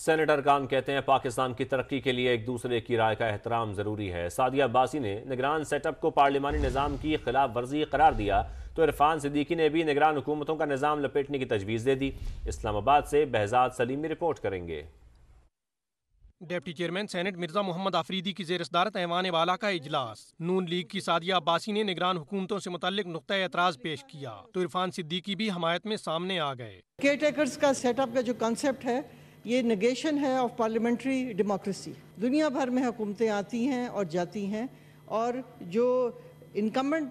senator Khan कहते हैं पाकिस्तान की तरक्की के लिए एक दूसरे की राय का एहतराम ज़रूरी है सादिया अब्बासी ने निगरान सेटअप को पार्लियामानी निज़ाम की खिलाफ वर्जी करार दिया तो इरफान सिद्दीकी ने भी निगरान हुकूमतों का निज़ाम लपेटने की तजवीज़ दे दी इस्लामाबाद से बहजाद सलीमी रिपोर्ट करेंगे deputy chairman senate Mirza Mohammad Afridi की जेर सदारत ऐवान वाला का इजलास नून लीग की सादिया अब्बासी ने निगरान हुकूमतों से मुतल नुक़ एतराज पेश किया तो इरफान सिद्दीकी भी हमायत में सामने आ गए केयर टेकर्स का सेटअप का जो कंसेप्ट है ये नगेशन है ऑफ पार्लियामेंट्री डेमोक्रेसी दुनिया भर में हुकूमतें आती हैं और जाती हैं और जो इनकमेंट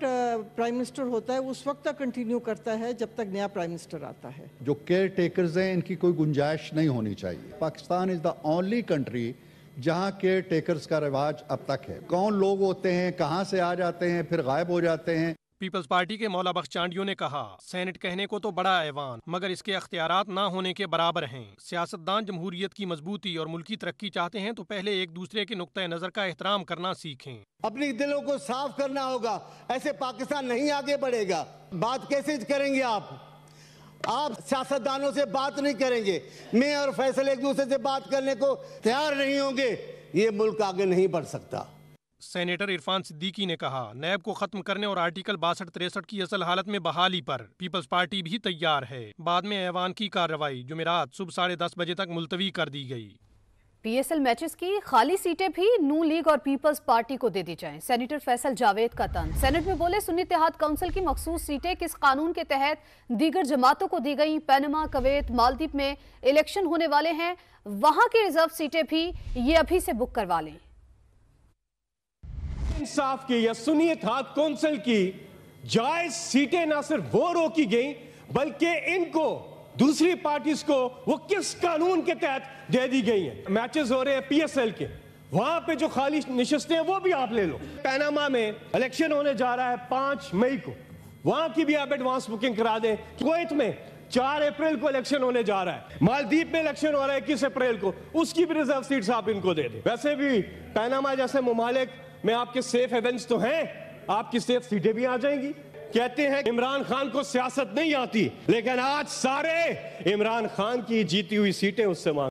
प्राइम मिनिस्टर होता है उस वक्त तक कंटिन्यू करता है जब तक नया प्राइम मिनिस्टर आता है जो केयर टेकर्स हैं इनकी कोई गुंजाइश नहीं होनी चाहिए Pakistan is the only country जहाँ केयर टेकर्स का रिवाज अब तक है कौन लोग होते हैं कहाँ से आ जाते हैं फिर गायब हो जाते हैं पीपल्स पार्टी के मौला बख्श चांडियो ने कहा सेनेट कहने को तो बड़ा ऐवान मगर इसके अख्तियार न होने के बराबर हैं सियासतदान जमहूरियत की मजबूती और मुल्की तरक्की चाहते हैं तो पहले एक दूसरे के नुक़ नज़र का एहतराम करना सीखें अपने दिलों को साफ करना होगा ऐसे पाकिस्तान नहीं आगे बढ़ेगा बात कैसे करेंगे आप आप सियासतदानों से बात नहीं करेंगे मैं और फैसल एक दूसरे से बात करने को तैयार नहीं होंगे ये मुल्क आगे नहीं बढ़ सकता सेनेटर इरफान सिद्दीकी ने कहा नैब को खत्म करने और आर्टिकल बासठ तिरसठ की असल हालत में बहाली पर पीपल्स पार्टी भी तैयार है बाद में ऐवान की कार्रवाई जुमेरात सुबह साढ़े दस बजे तक मुलतवी कर दी गई पीएसएल मैचेस की खाली सीटें भी नू लीग और पीपल्स पार्टी को दे दी जाएं सेनेटर फैसल जावेद का तन सेनेट में बोले सुन्नी इतिहाद काउंसिल की मखसूस सीटें किस कानून के तहत दीगर जमातों को दी गई पैनमा कवेत मालदीप में इलेक्शन होने वाले हैं वहां की रिजर्व सीटें भी ये अभी से बुक करवा लें इंसाफ की या सुनी था कौंसिल की जायज सीटें ना सिर्फ वो रोकी गई बल्कि इनको दूसरी पार्टीज को वो किस कानून के तहत दे दी गई है मैचेस हो रहे हैं पीएसएल के वहां पे जो खाली निशस्ते हैं वो भी आप ले लो पैनामा में इलेक्शन होने जा रहा है पांच मई को वहां की भी आप एडवांस बुकिंग करा दें कुवैत में चार अप्रैल को इलेक्शन होने जा रहा है मालदीप में इलेक्शन हो रहा है इक्कीस अप्रैल को उसकी भी रिजर्व सीट आप इनको दे दें वैसे भी पैनामा जैसे ममालिक मैं आपके सेफ हेवेंस तो हैं आपकी सेफ सीटें भी आ जाएंगी कहते हैं इमरान खान को सियासत नहीं आती लेकिन आज सारे इमरान खान की जीती हुई सीटें उससे मांग